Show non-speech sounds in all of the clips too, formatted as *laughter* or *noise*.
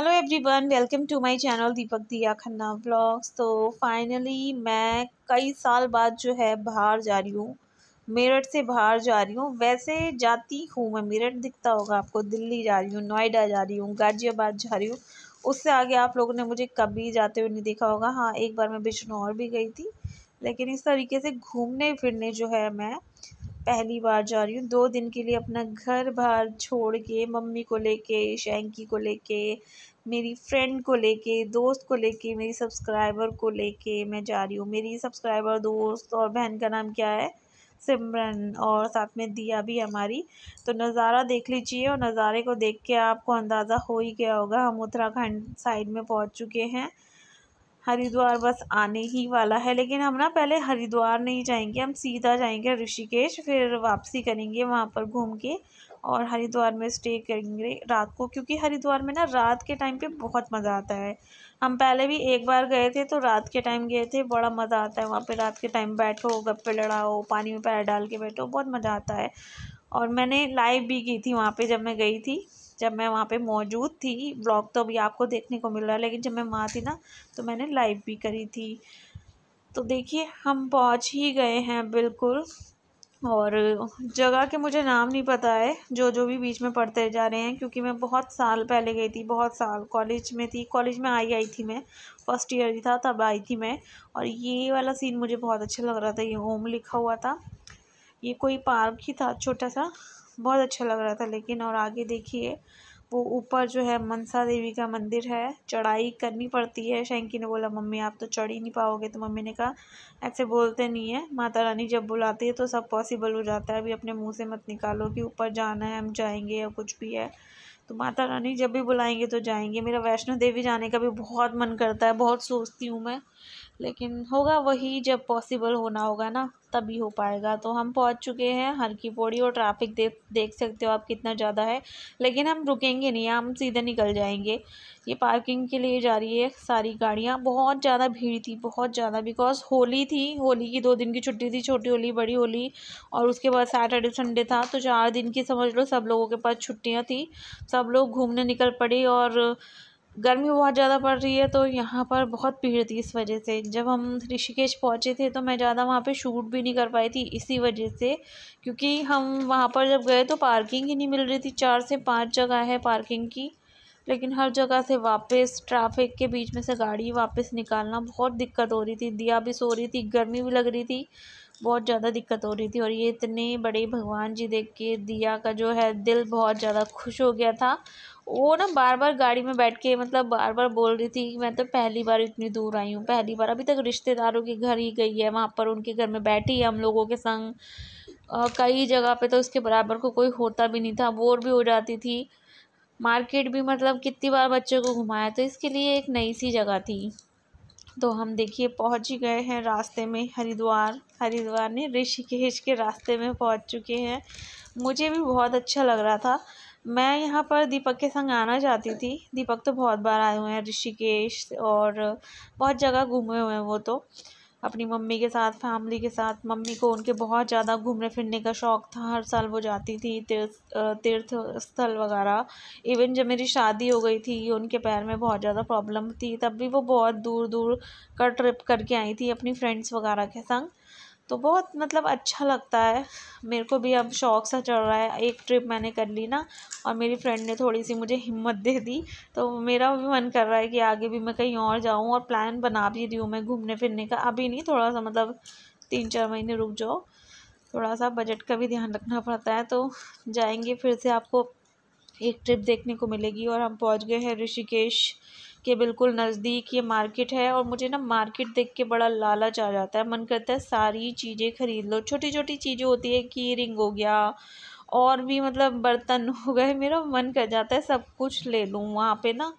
hello everyone welcome to my channel Deepak Diya Khanna blogs तो finally मैं कई साल बाद जो है बाहर जा रही हूँ मेरठ से बाहर जा रही हूँ वैसे जाती हूँ मैं मेरठ दिखता होगा आपको दिल्ली जा रही हूँ नोएडा जा रही हूँ गाजियाबाद जा रही हूँ उससे आगे आप लोगों ने मुझे कभी जाते हुए नहीं देखा होगा हाँ एक बार मैं बिजनौर भी गई थी लेकिन इस तरीके से घूमने फिरने जो है मैं पहली बार जा रही हूँ दो दिन के लिए अपना घर बाहर छोड़ के मम्मी को लेके शैंकी को लेके मेरी फ्रेंड को लेके दोस्त को लेके मेरी सब्सक्राइबर को लेके मैं जा रही हूँ मेरी सब्सक्राइबर दोस्त और बहन का नाम क्या है सिमरन और साथ में दिया भी हमारी तो नज़ारा देख लीजिए और नज़ारे को देख के आपको अंदाज़ा हो ही गया होगा हम उत्तराखंड साइड में पहुँच चुके हैं हरिद्वार बस आने ही वाला है लेकिन हम ना पहले हरिद्वार नहीं जाएंगे हम सीधा जाएंगे ऋषिकेश फिर वापसी करेंगे वहाँ पर घूम के और हरिद्वार में स्टे करेंगे रात को क्योंकि हरिद्वार में ना रात के टाइम पे बहुत मज़ा आता है हम पहले भी एक बार गए थे तो रात के टाइम गए थे बड़ा मज़ा आता है वहाँ पे रात के टाइम बैठो गप्पे लड़ाओ पानी में पैर डाल के बैठो बहुत मज़ा आता है और मैंने लाइव भी की थी वहाँ पर जब मैं गई थी जब मैं वहाँ पर मौजूद थी ब्लॉग तो अभी आपको देखने को मिल रहा है लेकिन जब मैं वहाँ थी ना तो मैंने लाइव भी करी थी तो देखिए हम पहुँच ही गए हैं बिल्कुल और जगह के मुझे नाम नहीं पता है जो जो भी बीच में पढ़ते जा रहे हैं क्योंकि मैं बहुत साल पहले गई थी बहुत साल कॉलेज में थी कॉलेज में आई आई थी मैं फर्स्ट ईयर ही था तब आई थी मैं और ये वाला सीन मुझे बहुत अच्छा लग रहा था ये होम लिखा हुआ था ये कोई पार्क ही था छोटा सा बहुत अच्छा लग रहा था लेकिन और आगे देखिए वो ऊपर जो है मनसा देवी का मंदिर है चढ़ाई करनी पड़ती है शैंकी ने बोला मम्मी आप तो चढ़ ही नहीं पाओगे तो मम्मी ने कहा ऐसे बोलते नहीं है माता रानी जब बुलाती है तो सब पॉसिबल हो जाता है अभी अपने मुंह से मत निकालो कि ऊपर जाना है हम जाएंगे या कुछ भी है तो माता रानी जब भी बुलाएंगे तो जाएंगे मेरा वैष्णो देवी जाने का भी बहुत मन करता है बहुत सोचती हूँ मैं लेकिन होगा वही जब पॉसिबल होना होगा ना तभी हो पाएगा तो हम पहुंच चुके हैं हर की पौड़ी और ट्रैफिक देख देख सकते हो आप कितना ज़्यादा है लेकिन हम रुकेंगे नहीं हम सीधे निकल जाएंगे ये पार्किंग के लिए जा रही है सारी गाड़ियाँ बहुत ज़्यादा भीड़ थी बहुत ज़्यादा बिकॉज होली थी होली की दो दिन की छुट्टी थी छोटी होली बड़ी होली और उसके बाद सैटरडे संडे था तो चार दिन की समझ लो सब लोगों के पास छुट्टियाँ थी सब लोग घूमने निकल पड़े और गर्मी बहुत ज़्यादा पड़ रही है तो यहाँ पर बहुत भीड़ थी इस वजह से जब हम ऋषिकेश पहुँचे थे तो मैं ज़्यादा वहाँ पे शूट भी नहीं कर पाई थी इसी वजह से क्योंकि हम वहाँ पर जब गए तो पार्किंग ही नहीं मिल रही थी चार से पाँच जगह है पार्किंग की लेकिन हर जगह से वापस ट्रैफिक के बीच में से गाड़ी वापस निकालना बहुत दिक्कत हो रही थी दिया भी सो रही थी गर्मी भी लग रही थी बहुत ज़्यादा दिक्कत हो रही थी और ये इतने बड़े भगवान जी देख के दिया का जो है दिल बहुत ज़्यादा खुश हो गया था वो ना बार बार गाड़ी में बैठ के मतलब बार बार बोल रही थी कि मैं तो पहली बार इतनी दूर आई हूँ पहली बार अभी तक रिश्तेदारों के घर ही गई है वहाँ पर उनके घर में बैठी है हम लोगों के संग कई जगह पे तो उसके बराबर को कोई होता भी नहीं था बोर भी हो जाती थी मार्केट भी मतलब कितनी बार बच्चों को घुमाया तो इसके लिए एक नई सी जगह थी तो हम देखिए पहुँच ही गए हैं रास्ते में हरिद्वार हरिद्वार ने ऋषिकेश के रास्ते में पहुँच चुके हैं मुझे भी बहुत अच्छा लग रहा था मैं यहाँ पर दीपक के संग आना चाहती थी दीपक तो बहुत बार आए हुए हैं ऋषिकेश और बहुत जगह घूमे हुए हैं वो तो अपनी मम्मी के साथ फैमिली के साथ मम्मी को उनके बहुत ज़्यादा घूमने फिरने का शौक़ था हर साल वो जाती थी तीर्थ तीर्थ स्थल वगैरह इवन जब मेरी शादी हो गई थी उनके पैर में बहुत ज़्यादा प्रॉब्लम थी तब भी वो बहुत दूर दूर का ट्रिप करके आई थी अपनी फ्रेंड्स वगैरह के संग तो बहुत मतलब अच्छा लगता है मेरे को भी अब शौक सा चल रहा है एक ट्रिप मैंने कर ली ना और मेरी फ्रेंड ने थोड़ी सी मुझे हिम्मत दे दी तो मेरा भी मन कर रहा है कि आगे भी मैं कहीं और जाऊँ और प्लान बना भी रही हूँ मैं घूमने फिरने का अभी नहीं थोड़ा सा मतलब तीन चार महीने रुक जाओ थोड़ा सा बजट का भी ध्यान रखना पड़ता है तो जाएंगे फिर से आपको एक ट्रिप देखने को मिलेगी और हम पहुंच गए हैं ऋषिकेश के बिल्कुल नज़दीक ये मार्केट है और मुझे ना मार्केट देख के बड़ा लालच आ जाता है मन करता है सारी चीज़ें ख़रीद लो छोटी छोटी चीज़ें होती है की रिंग हो गया और भी मतलब बर्तन *laughs* हो गए मेरा मन कर जाता है सब कुछ ले लूँ वहाँ पे ना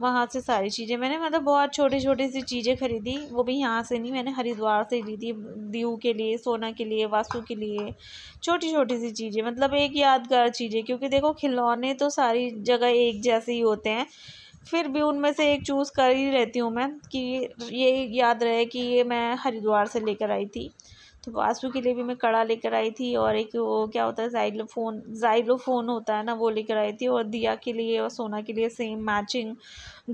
वहाँ से सारी चीज़ें मैंने मतलब बहुत छोटी छोटी सी चीज़ें खरीदी वो भी यहाँ से नहीं मैंने हरिद्वार से ली थी दीव के लिए सोना के लिए वासु के लिए छोटी छोटी सी चीज़ें मतलब एक यादगार चीज़ें क्योंकि देखो खिलौने तो सारी जगह एक जैसे ही होते हैं फिर भी उनमें से एक चूज़ कर ही रहती हूँ मैं कि ये याद रहे कि ये मैं हरिद्वार से लेकर आई थी तो वासु के लिए भी मैं कड़ा लेकर आई थी और एक वो क्या होता है जाइलोफोन जाइलोफोन होता है ना वो लेकर आई थी और दिया के लिए और सोना के लिए सेम मैचिंग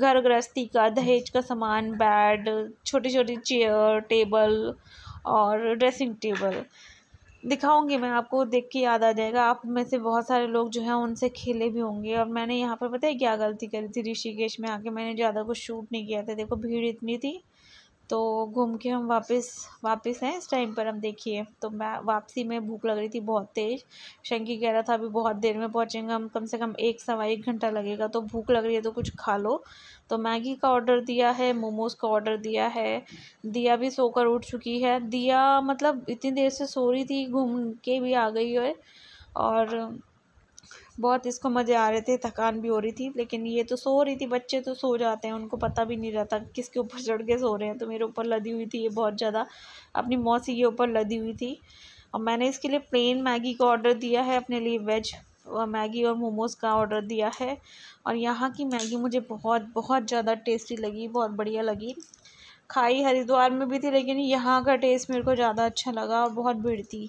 घर गृहस्थी का दहेज का सामान बेड छोटी छोटी चेयर टेबल और ड्रेसिंग टेबल दिखाऊंगी मैं आपको देख के याद आ जाएगा आप में से बहुत सारे लोग जो हैं उनसे खेले भी होंगे और मैंने यहाँ पर पता है क्या गलती करी थी ऋषिकेश में आके मैंने ज़्यादा कुछ शूट नहीं किया था देखो भीड़ इतनी थी तो घूम के हम वापस वापस हैं इस टाइम पर हम देखिए तो मैं वापसी में भूख लग रही थी बहुत तेज़ शंकी कह रहा था अभी बहुत देर में पहुँचेंगे हम कम से कम एक सवा एक घंटा लगेगा तो भूख लग रही है तो कुछ खा लो तो मैगी का ऑर्डर दिया है मोमोज़ का ऑर्डर दिया है दिया भी सोकर उठ चुकी है दिया मतलब इतनी देर से सो रही थी घूम के भी आ गई है और बहुत इसको मज़े आ रहे थे थकान भी हो रही थी लेकिन ये तो सो रही थी बच्चे तो सो जाते हैं उनको पता भी नहीं रहता किसके ऊपर चढ़ के सो रहे हैं तो मेरे ऊपर लदी हुई थी ये बहुत ज़्यादा अपनी मौसी के ऊपर लदी हुई थी और मैंने इसके लिए प्लेन मैगी का ऑर्डर दिया है अपने लिए वेज मैगी और मोमोज़ का ऑर्डर दिया है और यहाँ की मैगी मुझे बहुत बहुत ज़्यादा टेस्टी लगी बहुत बढ़िया लगी खाई हरिद्वार में भी थी लेकिन यहाँ का टेस्ट मेरे को ज़्यादा अच्छा लगा और बहुत भीड़ थी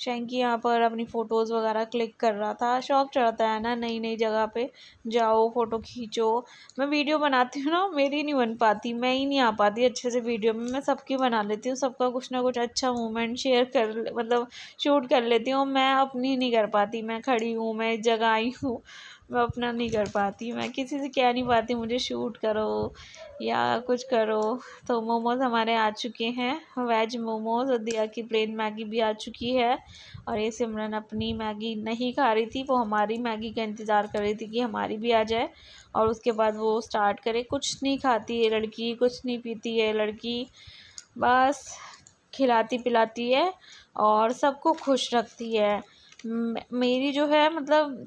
शैंकी यहाँ पर अपनी फ़ोटोज़ वगैरह क्लिक कर रहा था शौक चढ़ता है ना नई नई जगह पे जाओ फ़ोटो खींचो मैं वीडियो बनाती हूँ ना मेरी नहीं बन पाती मैं ही नहीं आ पाती अच्छे से वीडियो में मैं सबकी बना लेती हूँ सबका कुछ ना कुछ अच्छा मोमेंट शेयर कर मतलब शूट कर लेती हूँ मैं अपनी नहीं कर पाती मैं खड़ी हूँ मैं जगह आई हूँ मैं अपना नहीं कर पाती मैं किसी से कह नहीं पाती मुझे शूट करो या कुछ करो तो मोमोज़ हमारे आ चुके हैं वेज मोमोज़ और दिया की प्लेन मैगी भी आ चुकी है और ये सिमरन अपनी मैगी नहीं खा रही थी वो हमारी मैगी का इंतज़ार कर रही थी कि हमारी भी आ जाए और उसके बाद वो स्टार्ट करे कुछ नहीं खाती है लड़की कुछ नहीं पीती है लड़की बस खिलाती पिलाती है और सबको खुश रखती है मेरी जो है मतलब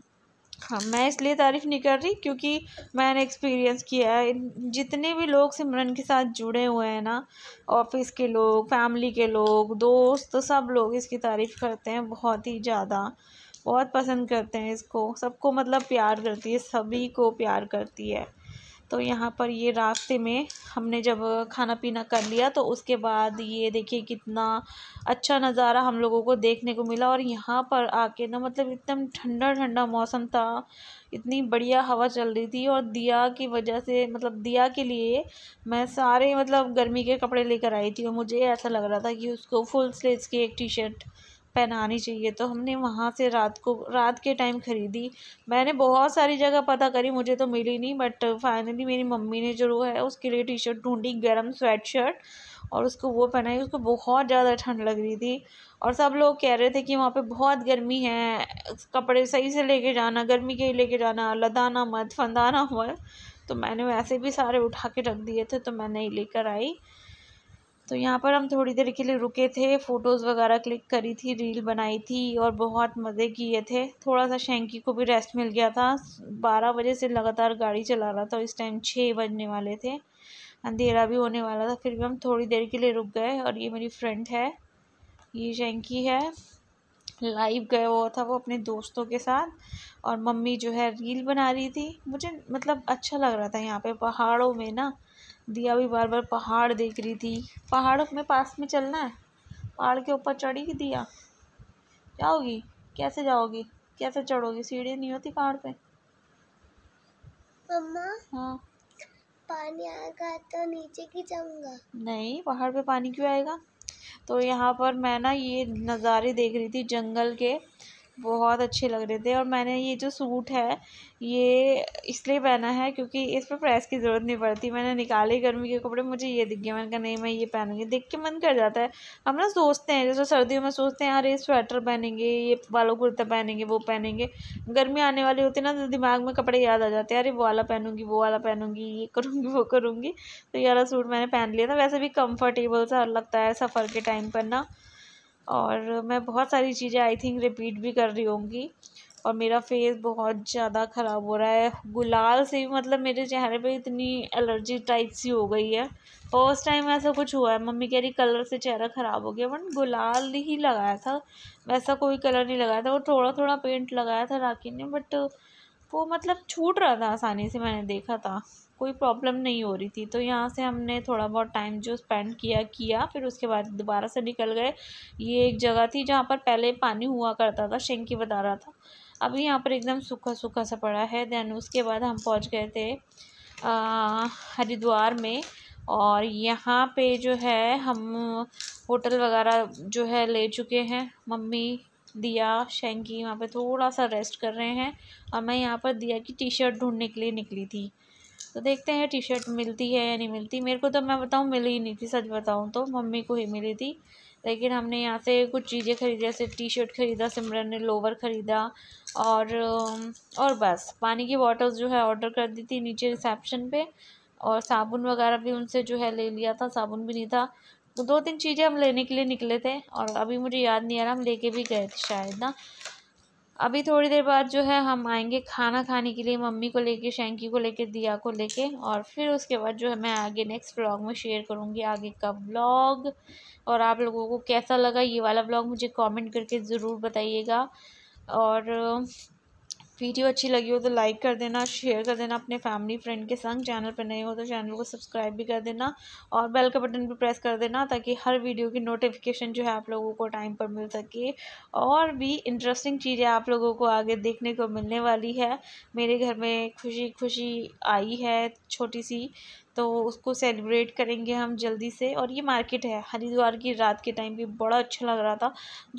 हाँ मैं इसलिए तारीफ़ नहीं कर रही क्योंकि मैंने एक्सपीरियंस किया है जितने भी लोग सिमरन के साथ जुड़े हुए हैं ना ऑफिस के लोग फैमिली के लोग दोस्त सब लोग इसकी तारीफ़ करते हैं बहुत ही ज़्यादा बहुत पसंद करते हैं इसको सबको मतलब प्यार करती है सभी को प्यार करती है तो यहाँ पर ये रास्ते में हमने जब खाना पीना कर लिया तो उसके बाद ये देखिए कितना अच्छा नज़ारा हम लोगों को देखने को मिला और यहाँ पर आके ना मतलब एकदम ठंडा ठंडा मौसम था इतनी बढ़िया हवा चल रही थी और दिया की वजह से मतलब दिया के लिए मैं सारे मतलब गर्मी के कपड़े लेकर आई थी और मुझे ऐसा लग रहा था कि उसको फुल स्लीव्स की एक टी शर्ट पहनानी चाहिए तो हमने वहाँ से रात को रात के टाइम ख़रीदी मैंने बहुत सारी जगह पता करी मुझे तो मिली नहीं बट फाइनली मेरी मम्मी ने जो है उसके लिए टी शर्ट ढूँढी गर्म स्वेट शर्ट और उसको वो पहनाई उसको बहुत ज़्यादा ठंड लग रही थी और सब लोग कह रहे थे कि वहाँ पे बहुत गर्मी है कपड़े सही से लेके जाना गर्मी के ही लेके जाना लदाना मत फंदाना मत तो मैंने वैसे भी सारे उठा के रख दिए थे तो मैं नहीं लेकर आई तो यहाँ पर हम थोड़ी देर के लिए रुके थे फ़ोटोज़ वगैरह क्लिक करी थी रील बनाई थी और बहुत मज़े किए थे थोड़ा सा शेंकी को भी रेस्ट मिल गया था बारह बजे से लगातार गाड़ी चला रहा था इस टाइम छः बजने वाले थे अंधेरा भी होने वाला था फिर भी हम थोड़ी देर के लिए रुक गए और ये मेरी फ्रेंड है ये शेंकी है लाइव गया हुआ था वो अपने दोस्तों के साथ और मम्मी जो है रील बना रही थी मुझे मतलब अच्छा लग रहा था यहाँ पे पहाड़ों में ना दिया भी बार बार पहाड़ देख रही थी पहाड़ में पास में चलना है पहाड़ के ऊपर चढ़ी दिया जाओगी कैसे जाओगी कैसे चढ़ोगी सीढ़ी नहीं होती पहाड़ पे मम्मा हाँ पानी आएगा तो नीचे की जाऊंगा नहीं पहाड़ पे पानी क्यों आएगा तो यहाँ पर मैं ना ये नज़ारे देख रही थी जंगल के बहुत अच्छे लग रहे थे और मैंने ये जो सूट है ये इसलिए पहना है क्योंकि इस पर प्रेस की ज़रूरत नहीं पड़ती मैंने निकाले गर्मी के कपड़े मुझे ये दिख गया मैंने कहा नहीं मैं ये पहनूंगी देख के मन कर जाता है हम ना सोचते हैं जैसे सर्दियों में सोचते हैं अरे स्वेटर पहनेंगे ये वाला कुर्ता पहनेंगे वो पहनेंगे गर्मी आने वाली होती है ना तो दिमाग में कपड़े याद आ जाते हैं अरे वो वाला पहनूंगी वो वाला पहनूंगी ये करूँगी वो करूँगी तो ये वाला सूट मैंने पहन लिया था वैसे भी कम्फर्टेबल सा लगता है सफ़र के टाइम पर ना और मैं बहुत सारी चीज़ें आई थिंक रिपीट भी कर रही होंगी और मेरा फेस बहुत ज़्यादा ख़राब हो रहा है गुलाल से भी मतलब मेरे चेहरे पे इतनी एलर्जी टाइप सी हो गई है फर्स्ट टाइम ऐसा कुछ हुआ है मम्मी कह रही कलर से चेहरा ख़राब हो गया बट गुलाल ही लगाया था वैसा कोई कलर नहीं लगाया था वो थोड़ा थोड़ा पेंट लगाया था राखी ने बट वो मतलब छूट रहा था आसानी से मैंने देखा था कोई प्रॉब्लम नहीं हो रही थी तो यहाँ से हमने थोड़ा बहुत टाइम जो स्पेंड किया किया फिर उसके बाद दोबारा से निकल गए ये एक जगह थी जहाँ पर पहले पानी हुआ करता था शेंकी बता रहा था अभी यहाँ पर एकदम सूखा सूखा सा पड़ा है दैन उसके बाद हम पहुँच गए थे हरिद्वार में और यहाँ पे जो है हम होटल वगैरह जो है ले चुके हैं मम्मी दिया शेंकी वहाँ पे थोड़ा सा रेस्ट कर रहे हैं और मैं यहाँ पर दिया की टी शर्ट ढूँढने के लिए निकली थी तो देखते हैं टी शर्ट मिलती है या नहीं मिलती मेरे को तो मैं बताऊँ मिली ही नहीं थी सच बताऊँ तो मम्मी को ही मिली थी लेकिन हमने यहाँ से कुछ चीज़ें खरीदी जैसे टी शर्ट ख़रीदा सिमरन ने लोवर ख़रीदा और और बस पानी की बॉटल्स जो है ऑर्डर कर दी थी नीचे रिसेप्शन पे और साबुन वगैरह भी उनसे जो है ले लिया था साबुन भी नहीं था तो दो तीन चीज़ें हम लेने के लिए निकले थे और अभी मुझे याद नहीं आ रहा हम लेके भी गए थे शायद ना अभी थोड़ी देर बाद जो है हम आएंगे खाना खाने के लिए मम्मी को लेके शैंकी को लेके दिया को लेके और फिर उसके बाद जो है मैं आगे नेक्स्ट व्लॉग में शेयर करूँगी आगे का व्लॉग और आप लोगों को कैसा लगा ये वाला व्लॉग मुझे कमेंट करके ज़रूर बताइएगा और वीडियो अच्छी लगी हो तो लाइक कर देना शेयर कर देना अपने फैमिली फ्रेंड के संग चैनल पर नए हो तो चैनल को सब्सक्राइब भी कर देना और बेल का बटन भी प्रेस कर देना ताकि हर वीडियो की नोटिफिकेशन जो है आप लोगों को टाइम पर मिल सके और भी इंटरेस्टिंग चीज़ें आप लोगों को आगे देखने को मिलने वाली है मेरे घर में खुशी खुशी आई है छोटी सी तो उसको सेलिब्रेट करेंगे हम जल्दी से और ये मार्केट है हरिद्वार की रात के टाइम भी बड़ा अच्छा लग रहा था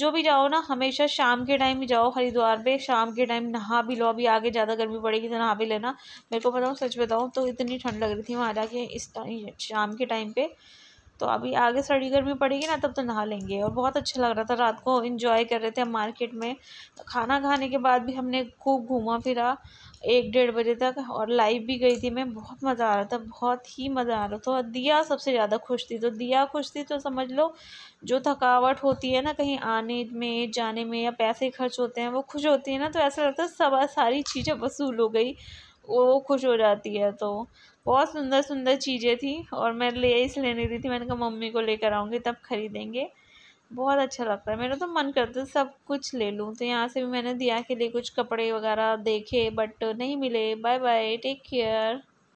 जो भी जाओ ना हमेशा शाम के टाइम ही जाओ हरिद्वार पे शाम के टाइम नहा भी लो अभी आगे ज़्यादा गर्मी पड़ेगी तो नहा भी लेना मेरे को बताऊँ सच बताऊँ तो इतनी ठंड लग रही थी वहाँ जाके इस शाम के टाइम पर तो अभी आगे सर्दी गर्मी पड़ेगी ना तब तो नहा लेंगे और बहुत अच्छा लग रहा था रात को इन्जॉय कर रहे थे हम मार्केट में खाना खाने के बाद भी हमने खूब घूमा फिरा एक डेढ़ बजे तक और लाइव भी गई थी मैं बहुत मज़ा आ रहा था बहुत ही मज़ा आ रहा था और दिया सबसे ज़्यादा खुश थी तो दिया खुश थी तो समझ लो जो थकावट होती है ना कहीं आने में जाने में या पैसे खर्च होते हैं वो खुश होती है ना तो ऐसा लगता है सब सारी चीज़ें वसूल हो गई वो खुश हो जाती है तो बहुत सुंदर सुंदर चीज़ें थी और मैं ले इस लेने दी थी मैंने कहा मम्मी को लेकर आऊँगी तब खरीदेंगे बहुत अच्छा लगता है मेरा तो मन करता है सब कुछ ले लूँ तो यहाँ से भी मैंने दिया के लिए कुछ कपड़े वगैरह देखे बट नहीं मिले बाय बाय टेक केयर